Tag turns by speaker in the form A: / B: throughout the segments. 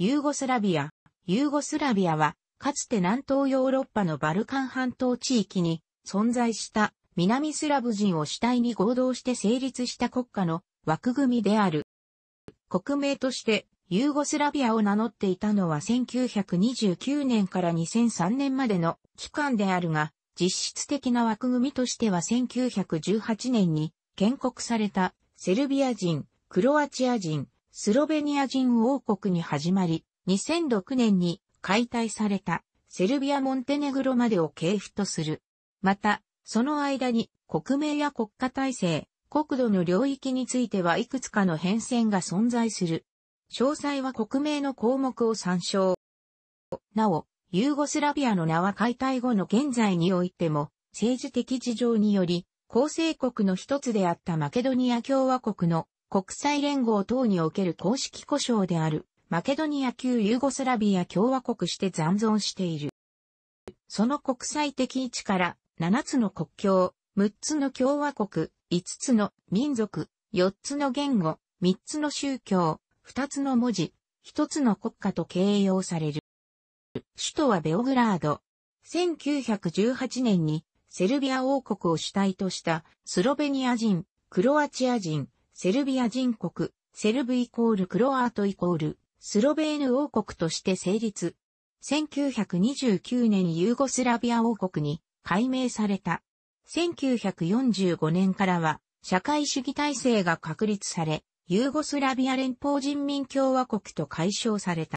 A: ユーゴスラビア。ユーゴスラビアは、かつて南東ヨーロッパのバルカン半島地域に存在した南スラブ人を主体に合同して成立した国家の枠組みである。国名としてユーゴスラビアを名乗っていたのは1929年から2003年までの期間であるが、実質的な枠組みとしては1918年に建国されたセルビア人、クロアチア人、スロベニア人王国に始まり、2006年に解体されたセルビア・モンテネグロまでを系譜とする。また、その間に国名や国家体制、国土の領域についてはいくつかの変遷が存在する。詳細は国名の項目を参照。なお、ユーゴスラビアの名は解体後の現在においても、政治的事情により、構成国の一つであったマケドニア共和国の国際連合等における公式故障である、マケドニア旧ユーゴスラビア共和国して残存している。その国際的位置から、7つの国境、6つの共和国、5つの民族、4つの言語、3つの宗教、2つの文字、1つの国家と形容される。首都はベオグラード。1918年にセルビア王国を主体としたスロベニア人、クロアチア人、セルビア人国、セルブイコールクロアートイコール、スロベーヌ王国として成立。1929年ユーゴスラビア王国に改名された。1945年からは社会主義体制が確立され、ユーゴスラビア連邦人民共和国と解消された。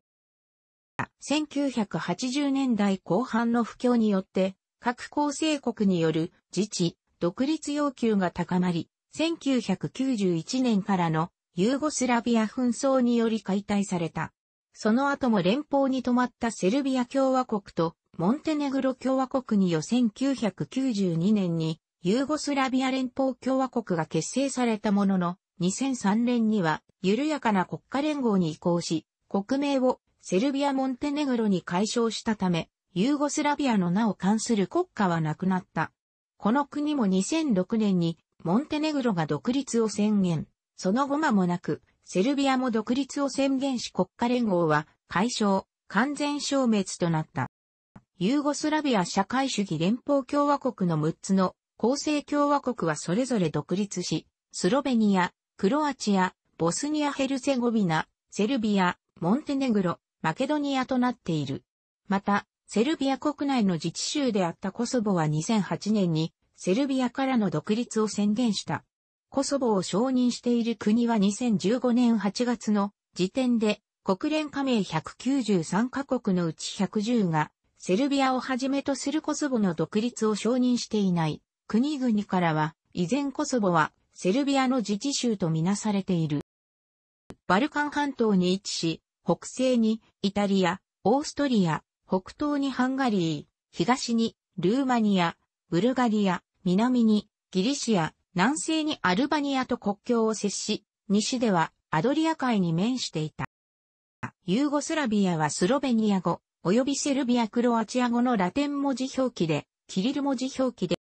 A: 1980年代後半の不況によって、各構成国による自治、独立要求が高まり、1991年からのユーゴスラビア紛争により解体された。その後も連邦に泊まったセルビア共和国とモンテネグロ共和国によ1992年にユーゴスラビア連邦共和国が結成されたものの2003年には緩やかな国家連合に移行し国名をセルビア・モンテネグロに解消したためユーゴスラビアの名を冠する国家はなくなった。この国も2006年にモンテネグロが独立を宣言。その後間もなく、セルビアも独立を宣言し国家連合は解消、完全消滅となった。ユーゴスラビア社会主義連邦共和国の6つの構成共和国はそれぞれ独立し、スロベニア、クロアチア、ボスニア・ヘルセゴビナ、セルビア、モンテネグロ、マケドニアとなっている。また、セルビア国内の自治州であったコソボは2008年にセルビアからの独立を宣言した。コソボを承認している国は2015年8月の時点で国連加盟193カ国のうち110がセルビアをはじめとするコソボの独立を承認していない国々からは依然コソボはセルビアの自治州とみなされている。バルカン半島に位置し、北西にイタリア、オーストリア、北東にハンガリー、東にルーマニア、ブルガリア、南にギリシア、南西にアルバニアと国境を接し、西ではアドリア海に面していた。ユーゴスラビアはスロベニア語、及びセルビア・クロアチア語のラテン文字表記で、キリル文字表記で、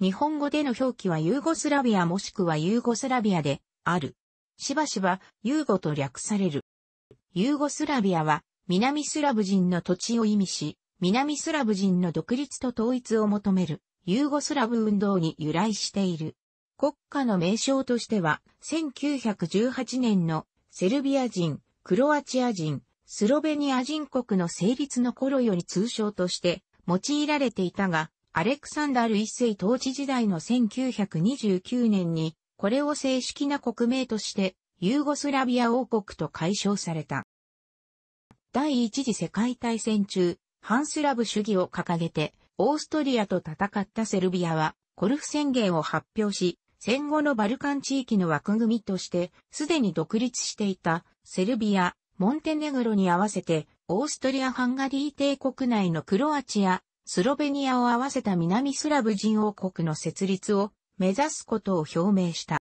A: 日本語での表記はユーゴスラビアもしくはユーゴスラビアである。しばしばユーゴと略される。ユーゴスラビアは南スラブ人の土地を意味し、南スラブ人の独立と統一を求めるユーゴスラブ運動に由来している。国家の名称としては、1918年のセルビア人、クロアチア人、スロベニア人国の成立の頃より通称として用いられていたが、アレクサンダル一世統治時代の1929年に、これを正式な国名として、ユーゴスラビア王国と解消された。第一次世界大戦中、ハンスラブ主義を掲げて、オーストリアと戦ったセルビアは、コルフ宣言を発表し、戦後のバルカン地域の枠組みとして、すでに独立していた、セルビア、モンテネグロに合わせて、オーストリア・ハンガリー帝国内のクロアチア、スロベニアを合わせた南スラブ人王国の設立を目指すことを表明した。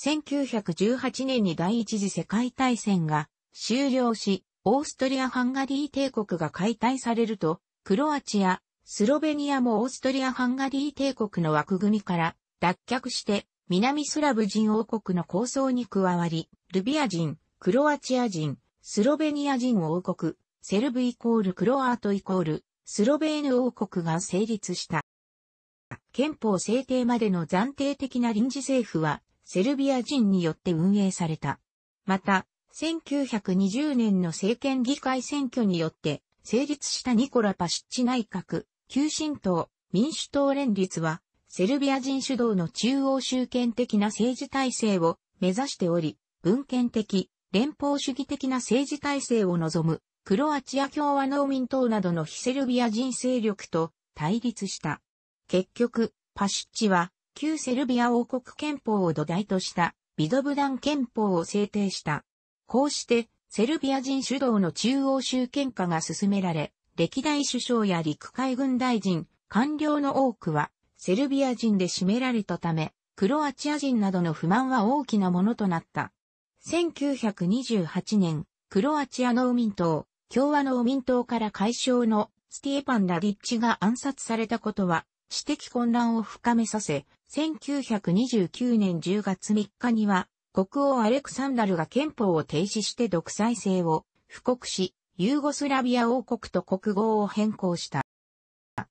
A: 1918年に第一次世界大戦が終了し、オーストリア・ハンガリー帝国が解体されると、クロアチア、スロベニアもオーストリア・ハンガリー帝国の枠組みから脱却して南スラブ人王国の構想に加わり、ルビア人、クロアチア人、スロベニア人王国、セルブイコールクロアートイコール、スロベーヌ王国が成立した。憲法制定までの暫定的な臨時政府は、セルビア人によって運営された。また、1920年の政権議会選挙によって、成立したニコラ・パシッチ内閣、旧新党、民主党連立は、セルビア人主導の中央集権的な政治体制を目指しており、文献的、連邦主義的な政治体制を望む、クロアチア共和農民党などの非セルビア人勢力と対立した。結局、パシッチは、旧セルビア王国憲法を土台とした、ビドブダン憲法を制定した。こうして、セルビア人主導の中央集権化が進められ、歴代首相や陸海軍大臣、官僚の多くは、セルビア人で占められたため、クロアチア人などの不満は大きなものとなった。1928年、クロアチア農民党、共和農民党から解消のスティエパン・ラディッチが暗殺されたことは、私的混乱を深めさせ、1929年10月3日には、国王アレクサンダルが憲法を停止して独裁制を布告し、ユーゴスラビア王国と国号を変更した。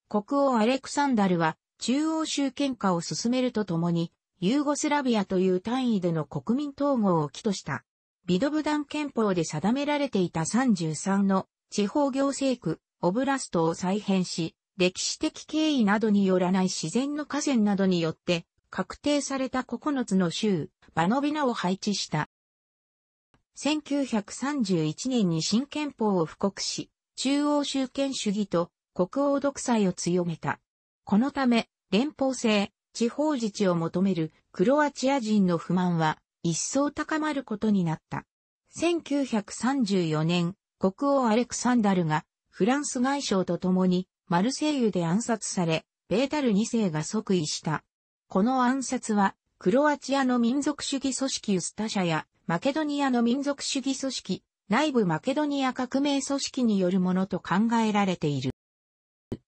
A: 国王アレクサンダルは中央集権化を進めるとともに、ユーゴスラビアという単位での国民統合を起とした。ビドブダン憲法で定められていた33の地方行政区、オブラストを再編し、歴史的経緯などによらない自然の河川などによって確定された9つの州、バノビナを配置した。1931年に新憲法を布告し、中央集権主義と国王独裁を強めた。このため、連邦制、地方自治を求めるクロアチア人の不満は一層高まることになった。1934年、国王アレクサンダルがフランス外相と共にマルセイユで暗殺され、ベータル2世が即位した。この暗殺は、クロアチアの民族主義組織ウスタ社やマケドニアの民族主義組織、内部マケドニア革命組織によるものと考えられている。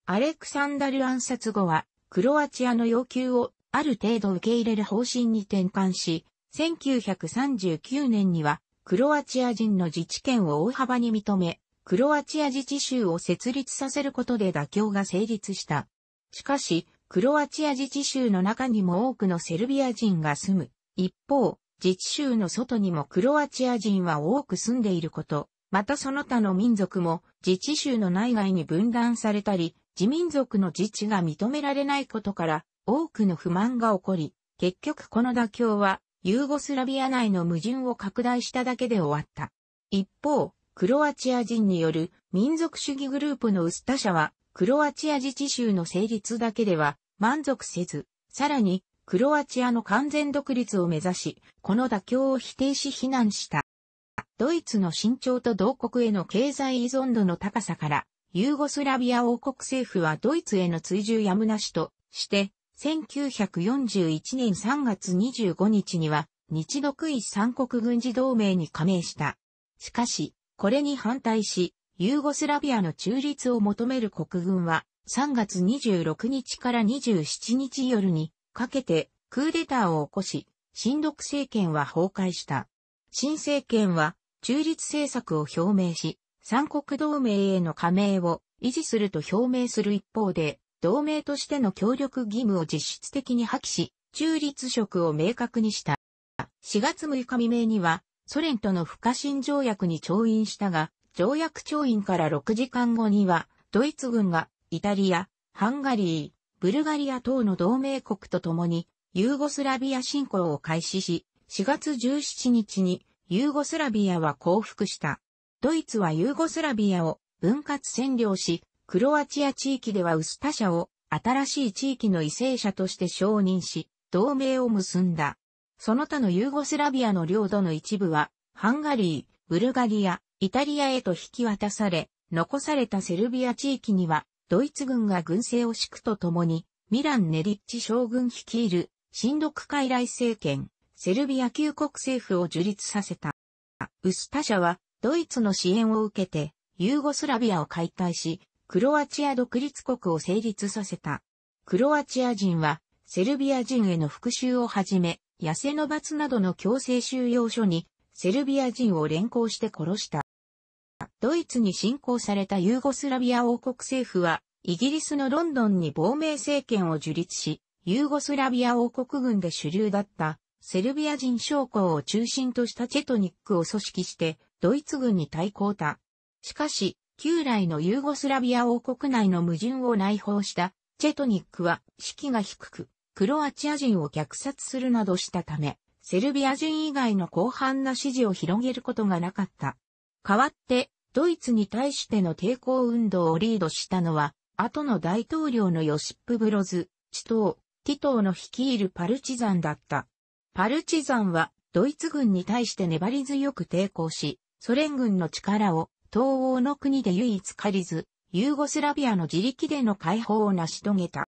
A: アレクサンダル暗殺後は、クロアチアの要求をある程度受け入れる方針に転換し、1939年には、クロアチア人の自治権を大幅に認め、クロアチア自治州を設立させることで妥協が成立した。しかし、クロアチア自治州の中にも多くのセルビア人が住む。一方、自治州の外にもクロアチア人は多く住んでいること、またその他の民族も自治州の内外に分断されたり、自民族の自治が認められないことから多くの不満が起こり、結局この妥協はユーゴスラビア内の矛盾を拡大しただけで終わった。一方、クロアチア人による民族主義グループのウスタ社は、クロアチア自治州の成立だけでは満足せず、さらにクロアチアの完全独立を目指し、この妥協を否定し非難した。ドイツの身長と同国への経済依存度の高さから、ユーゴスラビア王国政府はドイツへの追従やむなしとして、1941年3月25日には、日独一三国軍事同盟に加盟した。しかし、これに反対し、ユーゴスラビアの中立を求める国軍は、3月26日から27日夜に、かけてクーデターを起こし、新独政権は崩壊した。新政権は中立政策を表明し、三国同盟への加盟を維持すると表明する一方で、同盟としての協力義務を実質的に破棄し、中立色を明確にした。4月6日未明には、ソ連との不可侵条約に調印したが、条約調印から6時間後には、ドイツ軍がイタリア、ハンガリー、ブルガリア等の同盟国と共に、ユーゴスラビア侵攻を開始し、4月17日にユーゴスラビアは降伏した。ドイツはユーゴスラビアを分割占領し、クロアチア地域ではウスタ社を新しい地域の為政者として承認し、同盟を結んだ。その他のユーゴスラビアの領土の一部は、ハンガリー、ブルガリア、イタリアへと引き渡され、残されたセルビア地域には、ドイツ軍が軍政を敷くとともに、ミラン・ネリッチ将軍率いる、新独海来政権、セルビア旧国政府を樹立させた。ウスタ社は、ドイツの支援を受けて、ユーゴスラビアを解体し、クロアチア独立国を成立させた。クロアチア人は、セルビア人への復讐をはじめ、痩せの罰などの強制収容所に、セルビア人を連行して殺した。ドイツに侵攻されたユーゴスラビア王国政府は、イギリスのロンドンに亡命政権を樹立し、ユーゴスラビア王国軍で主流だったセルビア人将校を中心としたチェトニックを組織してドイツ軍に対抗た。しかし、旧来のユーゴスラビア王国内の矛盾を内包したチェトニックは士気が低く、クロアチア人を虐殺するなどしたため、セルビア人以外の広範な支持を広げることがなかった。代わって、ドイツに対しての抵抗運動をリードしたのは、後の大統領のヨシップ・ブロズ、チトー、ティトーの率いるパルチザンだった。パルチザンは、ドイツ軍に対して粘り強く抵抗し、ソ連軍の力を東欧の国で唯一借りず、ユーゴスラビアの自力での解放を成し遂げた。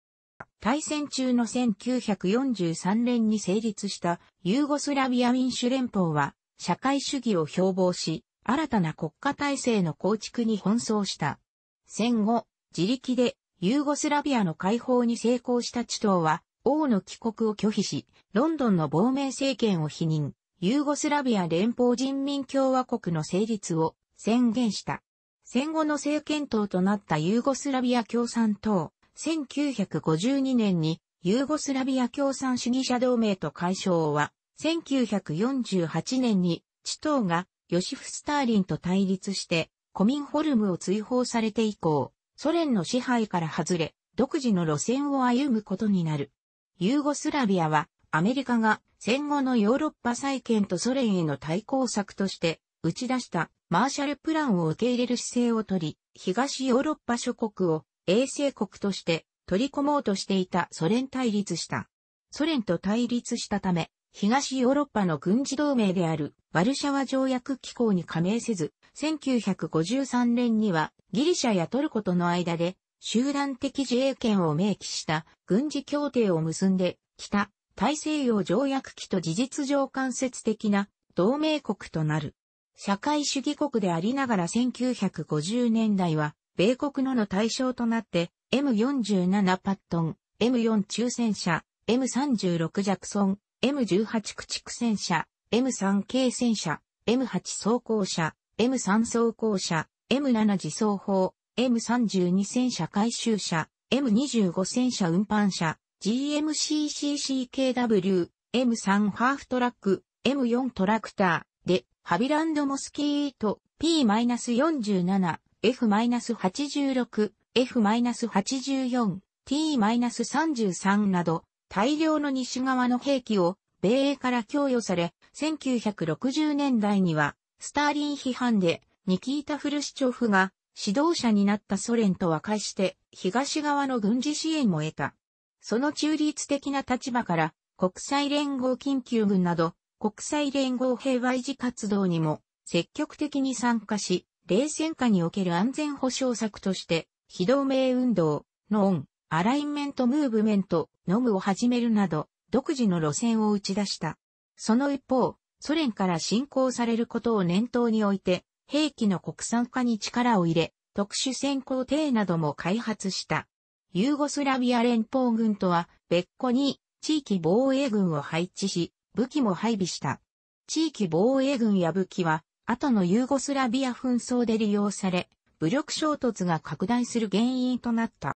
A: 大戦中の1943年に成立したユーゴスラビア民主連邦は社会主義を標榜し、新たな国家体制の構築に奔走した。戦後、自力でユーゴスラビアの解放に成功したチトーは、王の帰国を拒否し、ロンドンの亡命政権を否認、ユーゴスラビア連邦人民共和国の成立を宣言した。戦後の政権党となったユーゴスラビア共産党、1952年にユーゴスラビア共産主義者同盟と解消は、1948年に、チトーがヨシフ・スターリンと対立して、コミンホルムを追放されて以降、ソ連の支配から外れ、独自の路線を歩むことになる。ユーゴスラビアは、アメリカが戦後のヨーロッパ再建とソ連への対抗策として打ち出したマーシャルプランを受け入れる姿勢をとり、東ヨーロッパ諸国を衛星国として取り込もうとしていたソ連対立した。ソ連と対立したため、東ヨーロッパの軍事同盟であるワルシャワ条約機構に加盟せず、1953年にはギリシャやトルコとの間で集団的自衛権を明記した軍事協定を結んで、北大西洋条約機と事実上間接的な同盟国となる。社会主義国でありながら1950年代は米国のの対象となって M47 パットン、M4 抽選車、M36 ジャクソン、M18 駆逐戦車、M3 軽戦車、M8 装甲車、M3 装甲車、M7 自走砲、M32 戦車回収車、M25 戦車運搬車、GMCCCKW、M3 ハーフトラック、M4 トラクターで、ハビランドモスキート P-47、F-86、F-84、T-33 など、大量の西側の兵器を米英から供与され、1960年代には、スターリン批判で、ニキータ・フルシチョフが指導者になったソ連と和解して、東側の軍事支援も得た。その中立的な立場から、国際連合緊急軍など、国際連合平和維持活動にも積極的に参加し、冷戦下における安全保障策として、非同盟運動の恩、アラインメントムーブメント、ノムを始めるなど、独自の路線を打ち出した。その一方、ソ連から侵攻されることを念頭に置いて、兵器の国産化に力を入れ、特殊先行艇なども開発した。ユーゴスラビア連邦軍とは別個に地域防衛軍を配置し、武器も配備した。地域防衛軍や武器は、後のユーゴスラビア紛争で利用され、武力衝突が拡大する原因となった。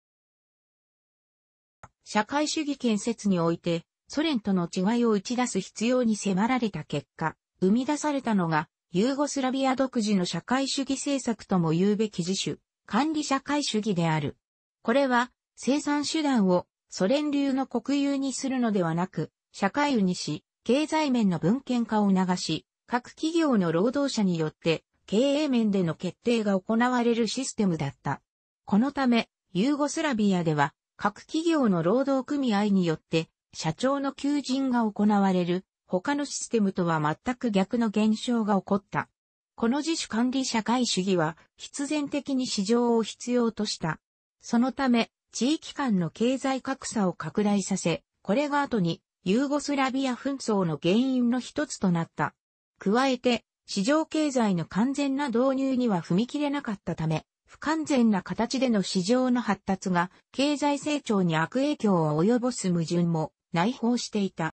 A: 社会主義建設において、ソ連との違いを打ち出す必要に迫られた結果、生み出されたのが、ユーゴスラビア独自の社会主義政策とも言うべき自主、管理社会主義である。これは、生産手段をソ連流の国有にするのではなく、社会にし、経済面の文献化を促し、各企業の労働者によって経営面での決定が行われるシステムだった。このため、ユーゴスラビアでは各企業の労働組合によって社長の求人が行われる他のシステムとは全く逆の現象が起こった。この自主管理社会主義は必然的に市場を必要とした。そのため、地域間の経済格差を拡大させ、これが後にユーゴスラビア紛争の原因の一つとなった。加えて、市場経済の完全な導入には踏み切れなかったため、不完全な形での市場の発達が経済成長に悪影響を及ぼす矛盾も内包していた。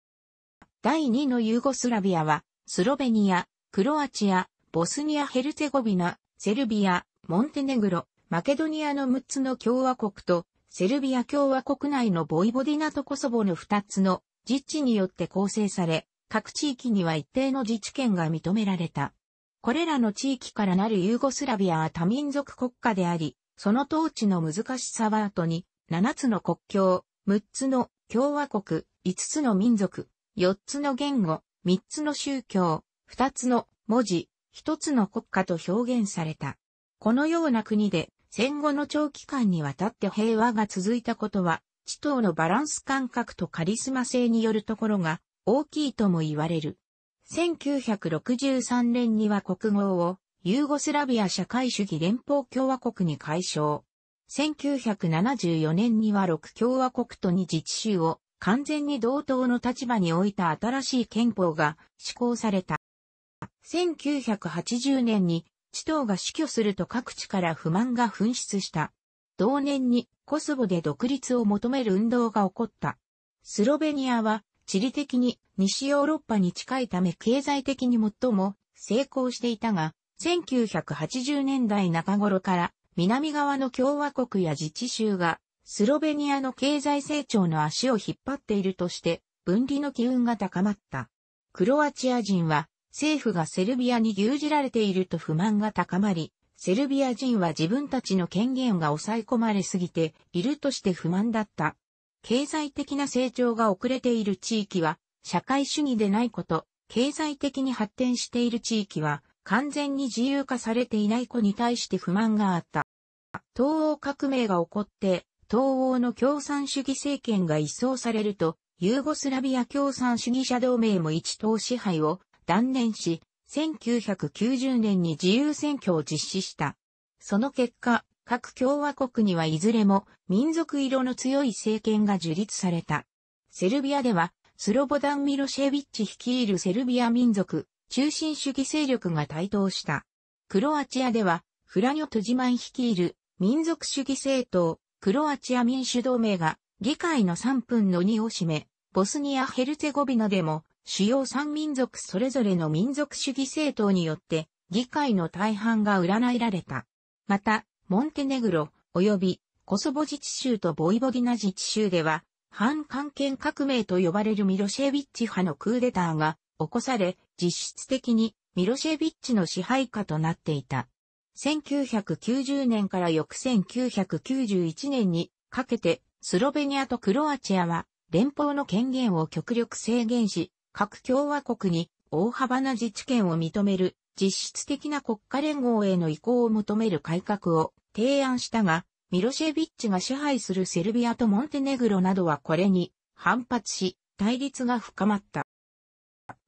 A: 第2のユーゴスラビアは、スロベニア、クロアチア、ボスニア・ヘルツェゴビナ、セルビア、モンテネグロ、マケドニアの6つの共和国と、セルビア共和国内のボイボディナとコソボの2つの自治によって構成され、各地域には一定の自治権が認められた。これらの地域からなるユーゴスラビアは多民族国家であり、その統治の難しさは後に、7つの国境、6つの共和国、5つの民族、4つの言語、3つの宗教、2つの文字、1つの国家と表現された。このような国で戦後の長期間にわたって平和が続いたことは、地頭のバランス感覚とカリスマ性によるところが大きいとも言われる。1963年には国号をユーゴスラビア社会主義連邦共和国に解消。1974年には6共和国と2自治州を完全に同等の立場に置いた新しい憲法が施行された。1980年に、地頭が死去すると各地から不満が噴出した。同年にコスボで独立を求める運動が起こった。スロベニアは地理的に西ヨーロッパに近いため経済的に最も成功していたが、1980年代中頃から南側の共和国や自治州がスロベニアの経済成長の足を引っ張っているとして分離の機運が高まった。クロアチア人は政府がセルビアに牛耳られていると不満が高まり、セルビア人は自分たちの権限が抑え込まれすぎているとして不満だった経済的な成長が遅れている地域は、社会主義でないこと、経済的に発展している地域は、完全に自由化されていない子に対して不満があった。東欧革命が起こって、東欧の共産主義政権が一掃されると、ユーゴスラビア共産主義者同盟も一党支配を断念し、1990年に自由選挙を実施した。その結果、各共和国にはいずれも民族色の強い政権が樹立された。セルビアでは、スロボダン・ミロシェビッチ率いるセルビア民族、中心主義勢力が台頭した。クロアチアでは、フラニョ・トジマン率いる民族主義政党、クロアチア民主同盟が議会の3分の2を占め、ボスニア・ヘルツェゴビナでも主要3民族それぞれの民族主義政党によって議会の大半が占いられた。また、モンテネグロ、及びコソボ自治州とボイボディナ自治州では、反関係革命と呼ばれるミロシェビッチ派のクーデターが起こされ、実質的にミロシェビッチの支配下となっていた。1990年から翌1991年にかけて、スロベニアとクロアチアは連邦の権限を極力制限し、各共和国に大幅な自治権を認める実質的な国家連合への移行を求める改革を提案したが、ミロシェビッチが支配するセルビアとモンテネグロなどはこれに反発し、対立が深まった。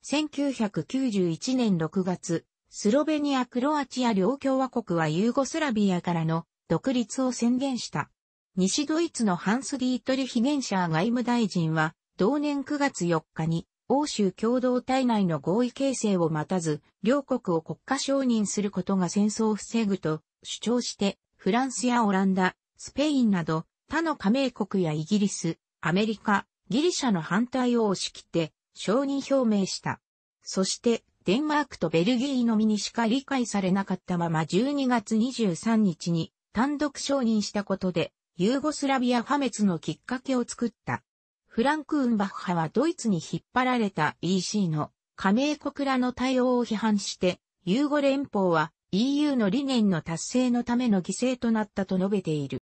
A: 1991年6月、スロベニア・クロアチア両共和国はユーゴスラビアからの独立を宣言した。西ドイツのハンス・ディートリヒ・ゲンシャー外務大臣は、同年9月4日に欧州共同体内の合意形成を待たず、両国を国家承認することが戦争を防ぐと主張して、フランスやオランダ、スペインなど、他の加盟国やイギリス、アメリカ、ギリシャの反対を押し切って、承認表明した。そして、デンマークとベルギーのみにしか理解されなかったまま12月23日に単独承認したことで、ユーゴスラビア破滅のきっかけを作った。フランク・ウンバッハはドイツに引っ張られた EC の加盟国らの対応を批判して、ユーゴ連邦は EU の理念の達成のための犠牲となったと述べている。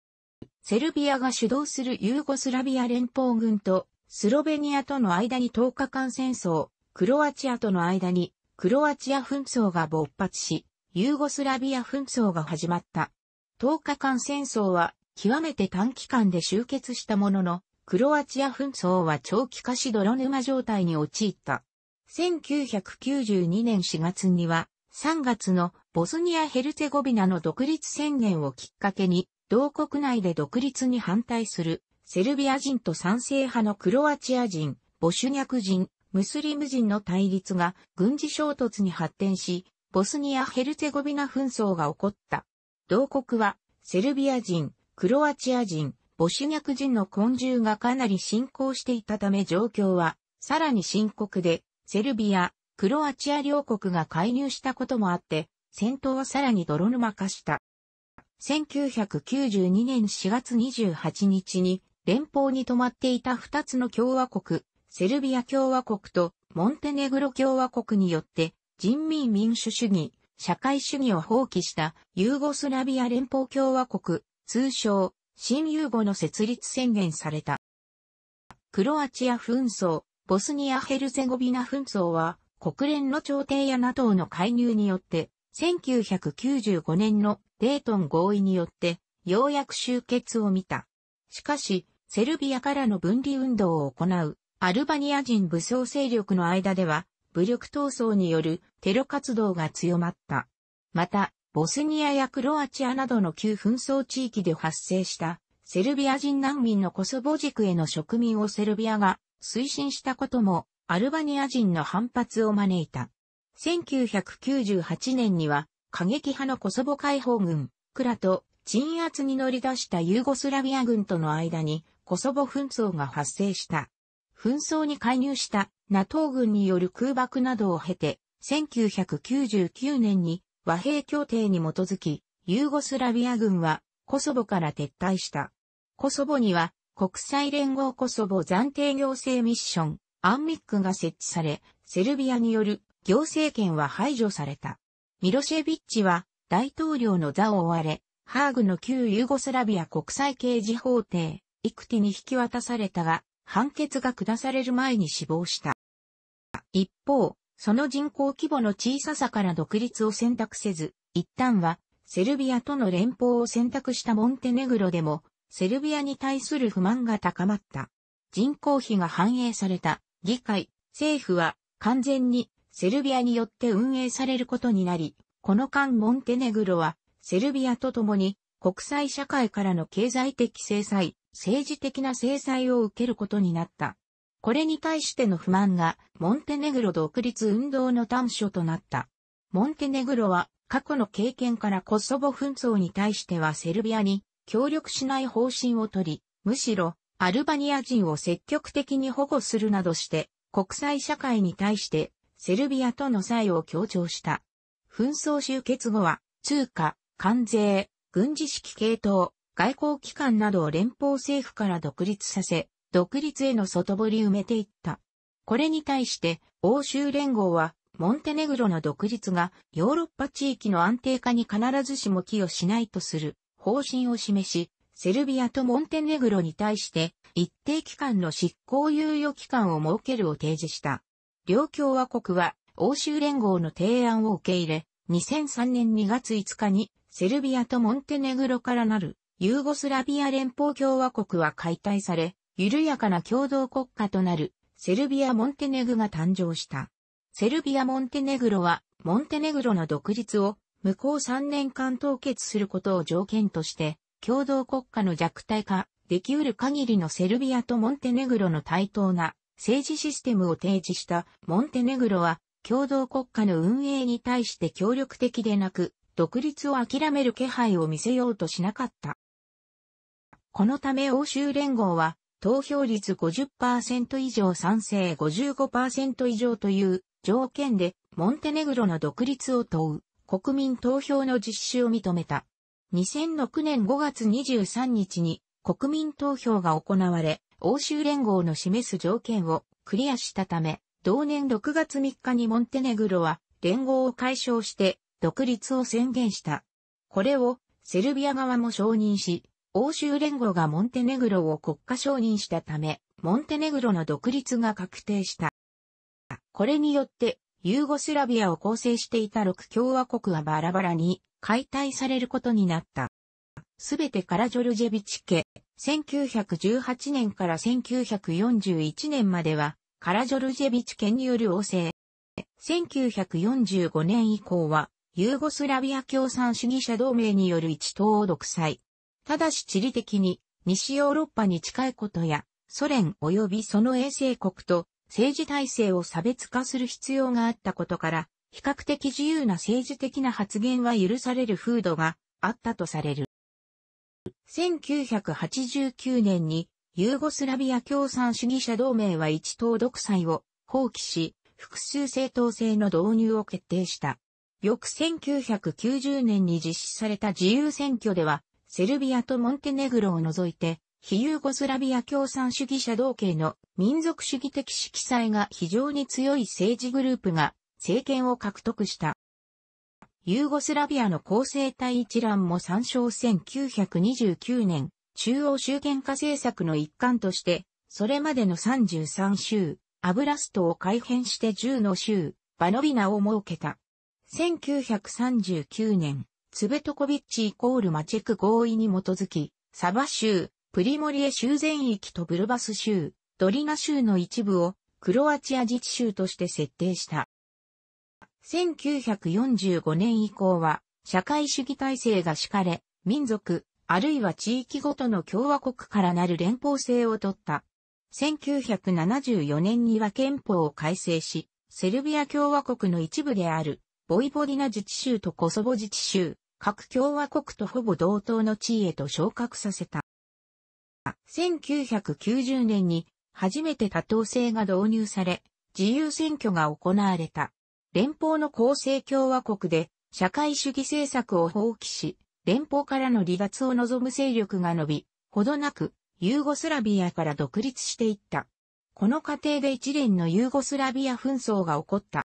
A: セルビアが主導するユーゴスラビア連邦軍とスロベニアとの間に10日間戦争、クロアチアとの間にクロアチア紛争が勃発し、ユーゴスラビア紛争が始まった。10日間戦争は極めて短期間で終結したものの、クロアチア紛争は長期化し泥沼状態に陥った。1992年4月には、3月のボスニア・ヘルツェゴビナの独立宣言をきっかけに、同国内で独立に反対する、セルビア人と賛成派のクロアチア人、ボシュニャク人、ムスリム人の対立が軍事衝突に発展し、ボスニア・ヘルツェゴビナ紛争が起こった。同国は、セルビア人、クロアチア人、ボシュニャク人の根獣がかなり進行していたため状況は、さらに深刻で、セルビア、クロアチア両国が介入したこともあって、戦闘はさらに泥沼化した。1992年4月28日に、連邦に泊まっていた2つの共和国、セルビア共和国とモンテネグロ共和国によって、人民民主主義、社会主義を放棄したユーゴスラビア連邦共和国、通称親友後の設立宣言された。クロアチア紛争、ボスニア・ヘルゼゴビナ紛争は、国連の調停や NATO の介入によって、1995年のデートン合意によって、ようやく終結を見た。しかし、セルビアからの分離運動を行う、アルバニア人武装勢力の間では、武力闘争によるテロ活動が強まった。また、ボスニアやクロアチアなどの旧紛争地域で発生したセルビア人難民のコソボ軸への植民をセルビアが推進したこともアルバニア人の反発を招いた。1998年には過激派のコソボ解放軍、クラと鎮圧に乗り出したユーゴスラビア軍との間にコソボ紛争が発生した。紛争に介入した NATO 軍による空爆などを経て、1999年に和平協定に基づき、ユーゴスラビア軍はコソボから撤退した。コソボには国際連合コソボ暫定行政ミッション、アンミックが設置され、セルビアによる行政権は排除された。ミロシェビッチは大統領の座を追われ、ハーグの旧ユーゴスラビア国際刑事法廷、イクティに引き渡されたが、判決が下される前に死亡した。一方、その人口規模の小ささから独立を選択せず、一旦はセルビアとの連邦を選択したモンテネグロでも、セルビアに対する不満が高まった。人口比が反映された議会、政府は完全にセルビアによって運営されることになり、この間モンテネグロはセルビアと共に国際社会からの経済的制裁、政治的な制裁を受けることになった。これに対しての不満が、モンテネグロ独立運動の端緒となった。モンテネグロは、過去の経験からコソボ紛争に対してはセルビアに協力しない方針をとり、むしろ、アルバニア人を積極的に保護するなどして、国際社会に対して、セルビアとの差異を強調した。紛争終結後は、通貨、関税、軍事指揮系統、外交機関などを連邦政府から独立させ、独立への外堀埋めていった。これに対して欧州連合はモンテネグロの独立がヨーロッパ地域の安定化に必ずしも寄与しないとする方針を示し、セルビアとモンテネグロに対して一定期間の執行猶予期間を設けるを提示した。両共和国は欧州連合の提案を受け入れ、2003年2月5日にセルビアとモンテネグロからなるユーゴスラビア連邦共和国は解体され、緩やかな共同国家となるセルビア・モンテネグが誕生した。セルビア・モンテネグロは、モンテネグロの独立を向こう3年間凍結することを条件として、共同国家の弱体化、できうる限りのセルビアとモンテネグロの対等な政治システムを提示したモンテネグロは、共同国家の運営に対して協力的でなく、独立を諦める気配を見せようとしなかった。このため欧州連合は、投票率50%以上賛成55%以上という条件でモンテネグロの独立を問う国民投票の実施を認めた。2006年5月23日に国民投票が行われ、欧州連合の示す条件をクリアしたため、同年6月3日にモンテネグロは連合を解消して独立を宣言した。これをセルビア側も承認し、欧州連合がモンテネグロを国家承認したため、モンテネグロの独立が確定した。これによって、ユーゴスラビアを構成していた6共和国はバラバラに解体されることになった。すべてカラジョルジェビチ家、1918年から1941年までは、カラジョルジェビチ家による王政。1945年以降は、ユーゴスラビア共産主義者同盟による一党を独裁。ただし地理的に西ヨーロッパに近いことや、ソ連及びその衛星国と政治体制を差別化する必要があったことから、比較的自由な政治的な発言は許される風土があったとされる。1989年にユーゴスラビア共産主義者同盟は一党独裁を放棄し、複数政党制の導入を決定した。翌1990年に実施された自由選挙では、セルビアとモンテネグロを除いて、非ユーゴスラビア共産主義者同系の民族主義的色彩が非常に強い政治グループが政権を獲得した。ユーゴスラビアの構成体一覧も参照1929年、中央集権化政策の一環として、それまでの33州、アブラストを改変して10の州、バノビナを設けた。1939年、ツベトコビッチイコールマチェク合意に基づき、サバ州、プリモリエ州全域とブルバス州、ドリナ州の一部をクロアチア自治州として設定した。1945年以降は、社会主義体制が敷かれ、民族、あるいは地域ごとの共和国からなる連邦制を取った。1974年には憲法を改正し、セルビア共和国の一部である、ボイボディナ自治州とコソボ自治州、各共和国とほぼ同等の地位へと昇格させた。1990年に初めて多党制が導入され、自由選挙が行われた。連邦の構成共和国で社会主義政策を放棄し、連邦からの離脱を望む勢力が伸び、ほどなくユーゴスラビアから独立していった。この過程で一連のユーゴスラビア紛争が起こった。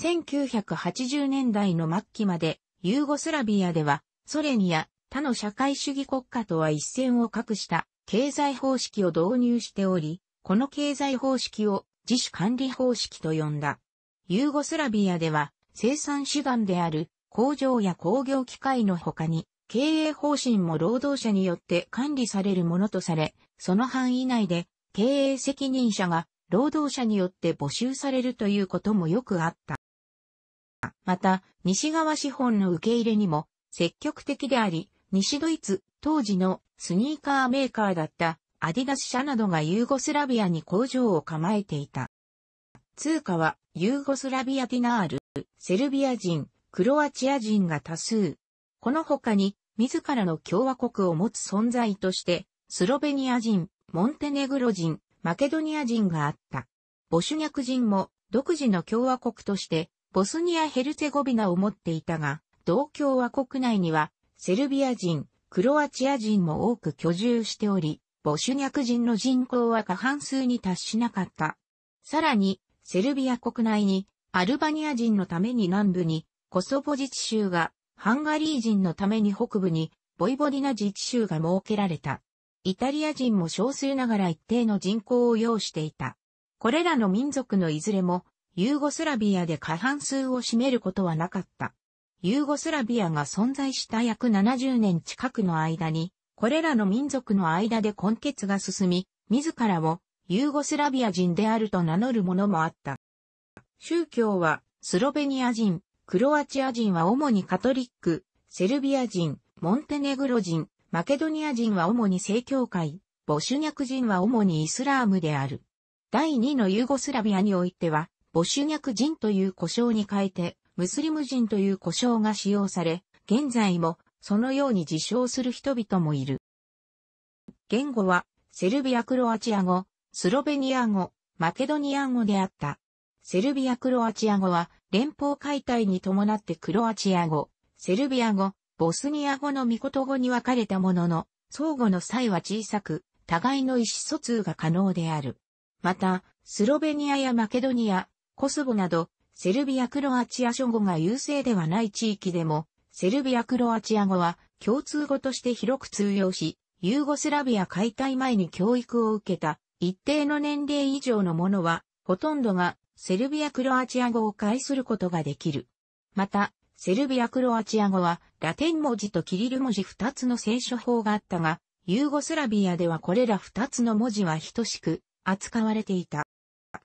A: 1980年代の末期までユーゴスラビアでは、ソ連や他の社会主義国家とは一線を画した経済方式を導入しており、この経済方式を自主管理方式と呼んだ。ユーゴスラビアでは生産手段である工場や工業機械の他に経営方針も労働者によって管理されるものとされ、その範囲内で経営責任者が労働者によって募集されるということもよくあった。また、西側資本の受け入れにも積極的であり、西ドイツ、当時のスニーカーメーカーだったアディダス社などがユーゴスラビアに工場を構えていた。通貨はユーゴスラビアディナール、セルビア人、クロアチア人が多数。この他に、自らの共和国を持つ存在として、スロベニア人、モンテネグロ人、マケドニア人があった。ボシュニャク人も独自の共和国としてボスニア・ヘルツェゴビナを持っていたが、同共和国内には、セルビア人、クロアチア人も多く居住しており、ボシュニャク人の人口は過半数に達しなかった。さらに、セルビア国内に、アルバニア人のために南部に、コソボ自治州が、ハンガリー人のために北部に、ボイボディナ自治州が設けられた。イタリア人も少数ながら一定の人口を要していた。これらの民族のいずれも、ユーゴスラビアで過半数を占めることはなかった。ユーゴスラビアが存在した約70年近くの間に、これらの民族の間で根結が進み、自らをユーゴスラビア人であると名乗る者もあった。宗教は、スロベニア人、クロアチア人は主にカトリック、セルビア人、モンテネグロ人、マケドニア人は主に正教会、ボシュニャク人は主にイスラームである。第2のユーゴスラビアにおいては、ボシュニャク人という呼称に変えて、ムスリム人という呼称が使用され、現在もそのように自称する人々もいる。言語は、セルビア・クロアチア語、スロベニア語、マケドニア語であった。セルビア・クロアチア語は、連邦解体に伴ってクロアチア語、セルビア語、ボスニア語のミコト語に分かれたものの、相互の際は小さく、互いの意思疎通が可能である。また、スロベニアやマケドニア、コスボなど、セルビア・クロアチア諸語が優勢ではない地域でも、セルビア・クロアチア語は共通語として広く通用し、ユーゴスラビア解体前に教育を受けた一定の年齢以上のものは、ほとんどがセルビア・クロアチア語を介することができる。また、セルビア・クロアチア語は、ラテン文字とキリル文字二つの聖書法があったが、ユーゴスラビアではこれら二つの文字は等しく扱われていた。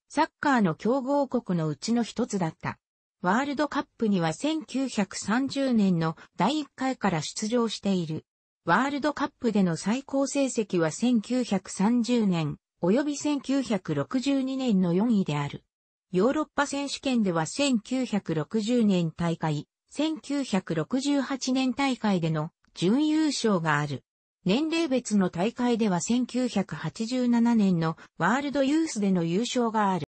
A: サッカーの強豪国のうちの一つだった。ワールドカップには1930年の第1回から出場している。ワールドカップでの最高成績は1930年、及び1962年の4位である。ヨーロッパ選手権では1960年大会、1968年大会での準優勝がある。年齢別の大会では1987年のワールドユースでの優勝がある。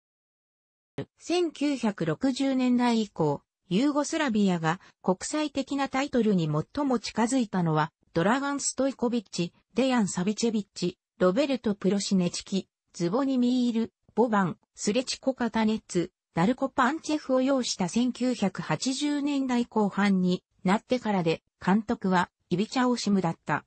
A: 1960年代以降、ユーゴスラビアが国際的なタイトルに最も近づいたのは、ドラガン・ストイコビッチ、デヤン・サビチェビッチ、ロベルト・プロシネチキ、ズボニミール、ボバン、スレチコ・カタネッツ、ダルコ・パンチェフを要した1980年代後半になってからで、監督はイビチャ・オシムだった。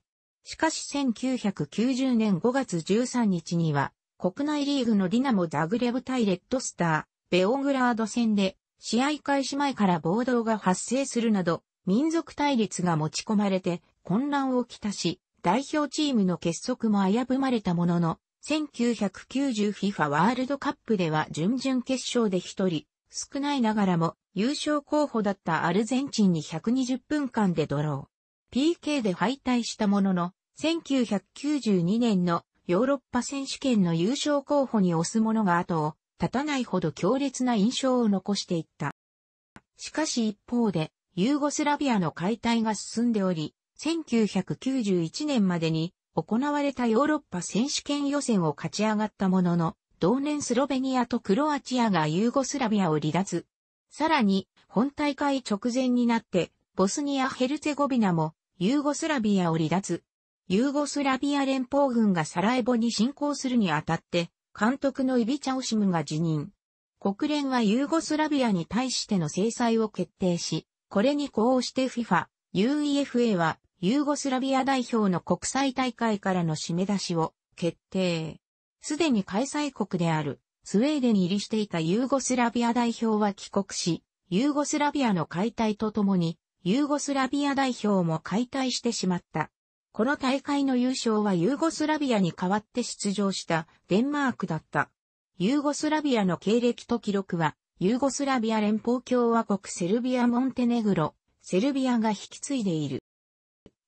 A: しかし1990年5月13日には、国内リーグのディナモ・ザグレブ対レッドスター、ベオグラード戦で、試合開始前から暴動が発生するなど、民族対立が持ち込まれて、混乱をきたし、代表チームの結束も危ぶまれたものの、1990FIFA ワールドカップでは準々決勝で一人、少ないながらも優勝候補だったアルゼンチンに120分間でドロー。PK で敗退したものの、1992年のヨーロッパ選手権の優勝候補に押す者が後を絶たないほど強烈な印象を残していった。しかし一方で、ユーゴスラビアの解体が進んでおり、1991年までに行われたヨーロッパ選手権予選を勝ち上がったものの、同年スロベニアとクロアチアがユーゴスラビアを離脱。さらに、本大会直前になって、ボスニア・ヘルツェゴビナもユーゴスラビアを離脱。ユーゴスラビア連邦軍がサラエボに侵攻するにあたって、監督のイビチャオシムが辞任。国連はユーゴスラビアに対しての制裁を決定し、これに呼応して FIFA、UEFA はユーゴスラビア代表の国際大会からの締め出しを決定。すでに開催国であるスウェーデンに入りしていたユーゴスラビア代表は帰国し、ユーゴスラビアの解体とともにユーゴスラビア代表も解体してしまった。この大会の優勝はユーゴスラビアに代わって出場したデンマークだった。ユーゴスラビアの経歴と記録は、ユーゴスラビア連邦共和国セルビア・モンテネグロ、セルビアが引き継いでいる。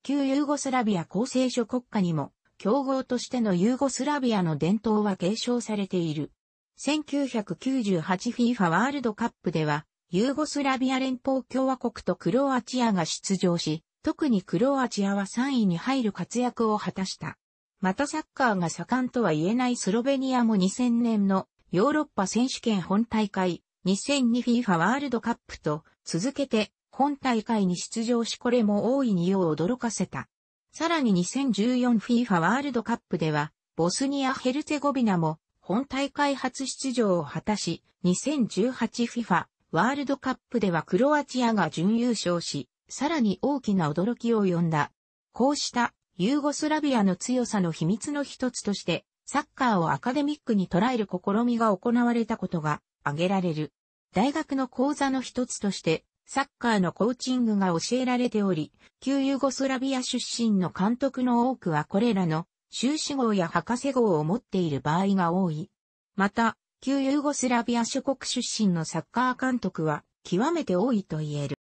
A: 旧ユーゴスラビア構成諸国家にも、競合としてのユーゴスラビアの伝統は継承されている。1998FIFA ワールドカップでは、ユーゴスラビア連邦共和国とクロアチアが出場し、特にクロアチアは3位に入る活躍を果たした。またサッカーが盛んとは言えないスロベニアも2000年のヨーロッパ選手権本大会 2002FIFA ワールドカップと続けて本大会に出場しこれも大いに世を驚かせた。さらに 2014FIFA ワールドカップではボスニア・ヘルツェゴビナも本大会初出場を果たし 2018FIFA ワールドカップではクロアチアが準優勝しさらに大きな驚きを呼んだ。こうしたユーゴスラビアの強さの秘密の一つとして、サッカーをアカデミックに捉える試みが行われたことが挙げられる。大学の講座の一つとして、サッカーのコーチングが教えられており、旧ユーゴスラビア出身の監督の多くはこれらの修士号や博士号を持っている場合が多い。また、旧ユーゴスラビア諸国出身のサッカー監督は極めて多いと言える。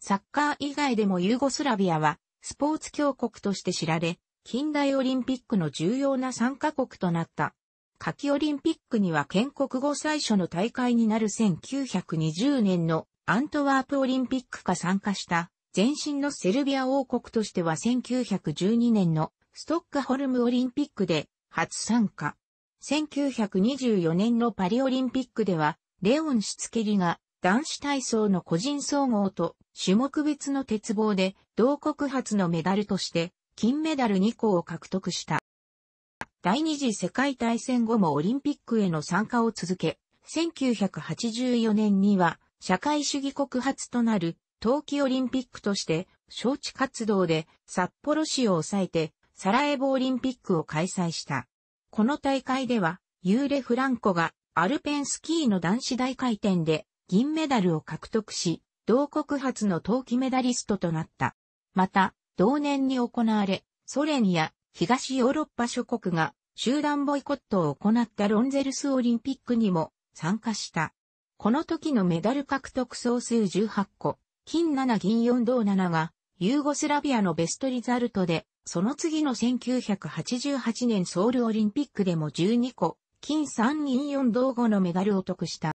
A: サッカー以外でもユーゴスラビアはスポーツ強国として知られ、近代オリンピックの重要な参加国となった。夏季オリンピックには建国後最初の大会になる1920年のアントワープオリンピックが参加した前身のセルビア王国としては1912年のストックホルムオリンピックで初参加。1924年のパリオリンピックではレオン・シツケリが男子体操の個人総合と種目別の鉄棒で同国発のメダルとして金メダル2個を獲得した。第二次世界大戦後もオリンピックへの参加を続け、1984年には社会主義国発となる冬季オリンピックとして招致活動で札幌市を抑えてサラエボオリンピックを開催した。この大会ではユーレ・フランコがアルペンスキーの男子大回転で銀メダルを獲得し、同国初の冬季メダリストとなった。また、同年に行われ、ソ連や東ヨーロッパ諸国が集団ボイコットを行ったロンゼルスオリンピックにも参加した。この時のメダル獲得総数18個、金7銀4銅7が、ユーゴスラビアのベストリザルトで、その次の1988年ソウルオリンピックでも12個、金3銀4銅5のメダルを得した。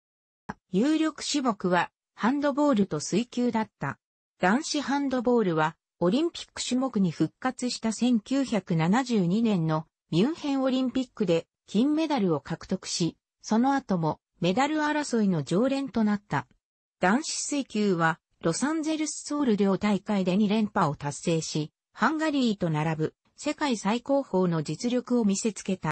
A: 有力種目は、ハンドボールと水球だった。男子ハンドボールは、オリンピック種目に復活した1972年のミュンヘンオリンピックで金メダルを獲得し、その後もメダル争いの常連となった。男子水球は、ロサンゼルスソウル両大会で2連覇を達成し、ハンガリーと並ぶ世界最高峰の実力を見せつけた。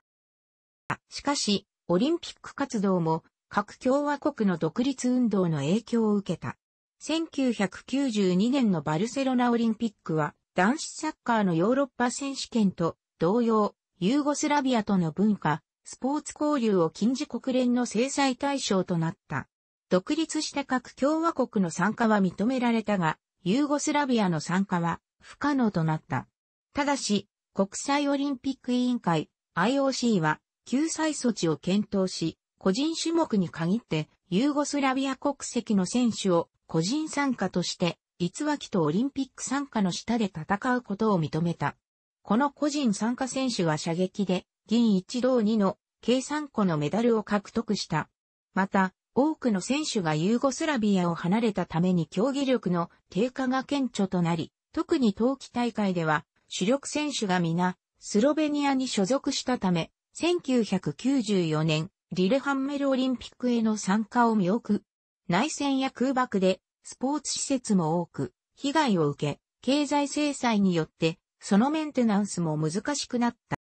A: しかし、オリンピック活動も各共和国の独立運動の影響を受けた。1992年のバルセロナオリンピックは男子サッカーのヨーロッパ選手権と同様、ユーゴスラビアとの文化、スポーツ交流を禁じ国連の制裁対象となった。独立した各共和国の参加は認められたが、ユーゴスラビアの参加は不可能となった。ただし、国際オリンピック委員会 IOC は救済措置を検討し、個人種目に限って、ユーゴスラビア国籍の選手を個人参加として、ワキとオリンピック参加の下で戦うことを認めた。この個人参加選手は射撃で、銀一銅二の計算個のメダルを獲得した。また、多くの選手がユーゴスラビアを離れたために競技力の低下が顕著となり、特に冬季大会では主力選手が皆スロベニアに所属したため、1994年リレハンメルオリンピックへの参加を見送。内戦や空爆でスポーツ施設も多く被害を受け、経済制裁によってそのメンテナンスも難しくなった。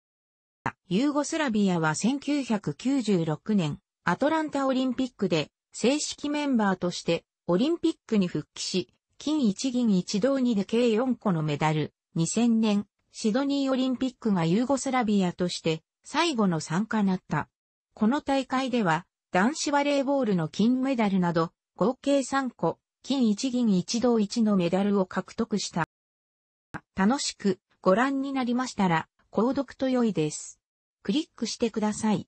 A: ユーゴスラビアは1996年アトランタオリンピックで正式メンバーとしてオリンピックに復帰し、金一銀一銅にで計4個のメダル、2000年シドニーオリンピックがユーゴスラビアとして最後の参加なった。この大会では、男子バレーボールの金メダルなど、合計3個、金1銀1銅1のメダルを獲得した。楽しくご覧になりましたら、購読と良いです。クリックしてください。